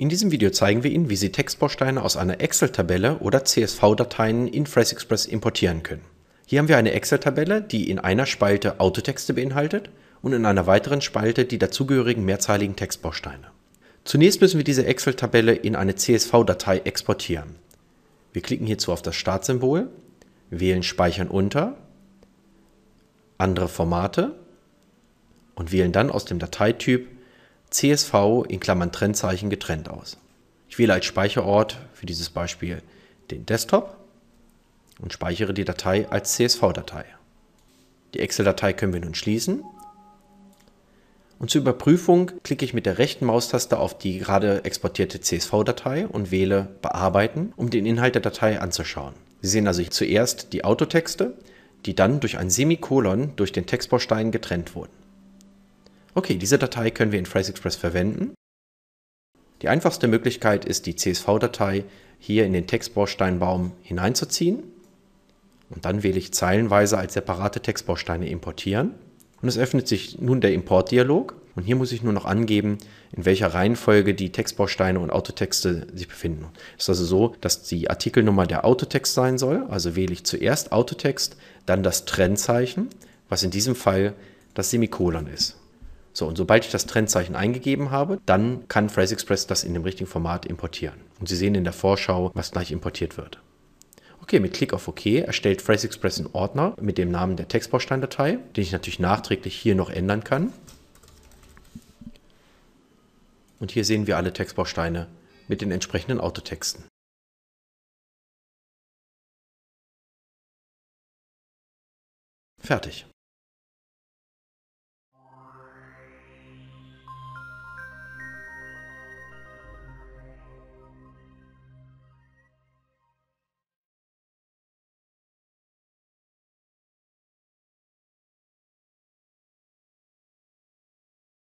In diesem Video zeigen wir Ihnen, wie Sie Textbausteine aus einer Excel-Tabelle oder CSV-Dateien in FraseExpress importieren können. Hier haben wir eine Excel-Tabelle, die in einer Spalte Autotexte beinhaltet und in einer weiteren Spalte die dazugehörigen mehrzeiligen Textbausteine. Zunächst müssen wir diese Excel-Tabelle in eine CSV-Datei exportieren. Wir klicken hierzu auf das Startsymbol, wählen Speichern unter, andere Formate und wählen dann aus dem Dateityp CSV in Klammern Trennzeichen getrennt aus. Ich wähle als Speicherort für dieses Beispiel den Desktop und speichere die Datei als CSV-Datei. Die Excel-Datei können wir nun schließen. Und zur Überprüfung klicke ich mit der rechten Maustaste auf die gerade exportierte CSV-Datei und wähle Bearbeiten, um den Inhalt der Datei anzuschauen. Sie sehen also zuerst die Autotexte, die dann durch ein Semikolon durch den Textbaustein getrennt wurden okay, diese Datei können wir in PhraseExpress verwenden. Die einfachste Möglichkeit ist, die CSV-Datei hier in den Textbausteinbaum hineinzuziehen. Und dann wähle ich zeilenweise als separate Textbausteine importieren. Und es öffnet sich nun der Importdialog. Und hier muss ich nur noch angeben, in welcher Reihenfolge die Textbausteine und Autotexte sich befinden. Es ist also so, dass die Artikelnummer der Autotext sein soll. Also wähle ich zuerst Autotext, dann das Trennzeichen, was in diesem Fall das Semikolon ist. So, und sobald ich das Trendzeichen eingegeben habe, dann kann Phrase Express das in dem richtigen Format importieren. Und Sie sehen in der Vorschau, was gleich importiert wird. Okay, mit Klick auf OK erstellt Phrase Express einen Ordner mit dem Namen der Textbausteindatei, den ich natürlich nachträglich hier noch ändern kann. Und hier sehen wir alle Textbausteine mit den entsprechenden Autotexten. Fertig.